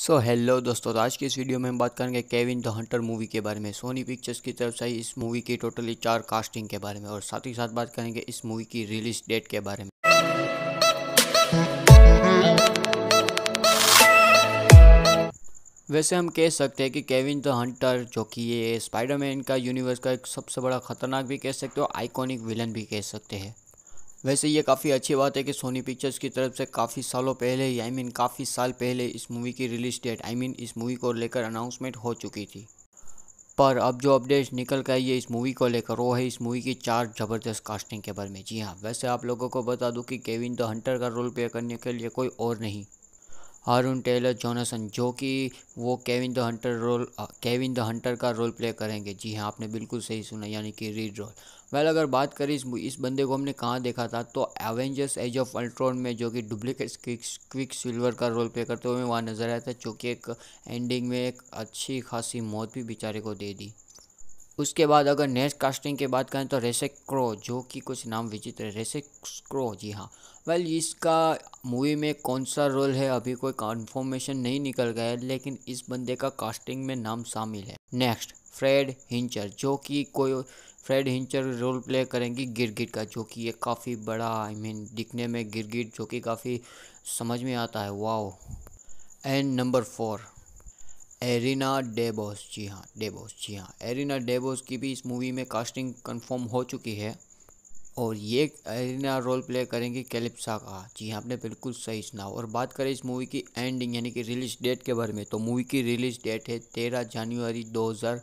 सो so, hello दोस्तों तो आज के इस वीडियो में हम बात करेंगे केविन द हंटर मूवी के बारे में सोनी पिक्चर्स की तरफ से इस मूवी की टोटली चार कास्टिंग के बारे में और साथ ही साथ बात करेंगे इस मूवी की रिलीज डेट के बारे में वैसे हम कह सकते हैं कि केविन द हंटर जो कि ये स्पाइडरमैन का यूनिवर्स का एक सबसे बड़ा खतरनाक भी कह सकते हो आइकॉनिक विलन भी कह सकते हैं वैसे ये काफ़ी अच्छी बात है कि सोनी पिक्चर्स की तरफ से काफ़ी सालों पहले ही आई मीन काफ़ी साल पहले इस मूवी की रिलीज डेट आई मीन इस मूवी को लेकर अनाउंसमेंट हो चुकी थी पर अब जो अपडेट्स निकल कर आई है इस मूवी को लेकर वो है इस मूवी की चार ज़बरदस्त कास्टिंग के बारे में जी हाँ वैसे आप लोगों को बता दूं कि केविन द हंटर का रोल प्ले करने के लिए कोई और नहीं हारून टेलर जोनासन जो कि वो Kevin the Hunter role Kevin the Hunter का रोल प्ले करेंगे जी हाँ आपने बिल्कुल सही सुना यानी कि रीड रोल वेल अगर बात करें इस इस बंदे को हमने कहाँ देखा था तो एवेंजर्स एज ऑफ अल्ट्रॉन में जो कि डुप्लीकेट क्विक सिल्वर का रोल प्ले करते हुए वहाँ नज़र आया था जो कि एक एंडिंग में एक अच्छी खासी मौत भी बेचारे को दे दी उसके बाद अगर नेक्स्ट कास्टिंग की बात करें तो रेसेक क्रो जो कि कुछ नाम विचित्र है रेसेक क्रो जी हाँ वेल इसका मूवी में कौन सा रोल है अभी कोई कन्फर्मेशन नहीं निकल गया है लेकिन इस बंदे का कास्टिंग में नाम शामिल है नेक्स्ट फ्रेड हिंचर जो कि कोई फ्रेड हिंचर रोल प्ले करेंगी गिरगिट का जो कि ये काफ़ी बड़ा आई I मीन mean, दिखने में गिरगिट जो कि काफ़ी समझ में आता है wow and number four Ariana DeBose जी हाँ डेबोस जी हाँ एरिना डेबोस की भी इस मूवी में कास्टिंग कंफर्म हो चुकी है और ये एरिना रोल प्ले करेंगी कैलिप्सा का जी हाँ आपने बिल्कुल सही सुना और बात करें इस मूवी की एंडिंग यानी कि रिलीज डेट के बारे में तो मूवी की रिलीज डेट है तेरह जनवरी हज़ार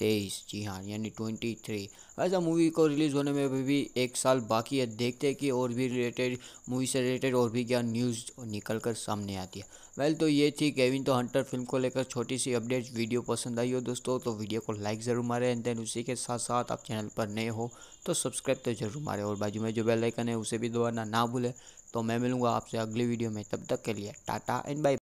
तेईस जी हाँ यानी ट्वेंटी थ्री वैसा मूवी को रिलीज़ होने में अभी भी एक साल बाकी है देखते हैं कि और भी रिलेटेड मूवी से रिलेटेड और भी क्या न्यूज़ निकल कर सामने आती है वेल तो ये थी केविन तो हंटर फिल्म को लेकर छोटी सी अपडेट वीडियो पसंद आई हो दोस्तों तो वीडियो को लाइक ज़रूर मारें एंड देन उसी के साथ साथ आप चैनल पर नए हो तो सब्सक्राइब तो जरूर मारें और बाजू में जो बेलाइकन है उसे भी दोबारा ना भूलें तो मैं मिलूँगा आपसे अगली वीडियो में तब तक के लिए टाटा एंड बाई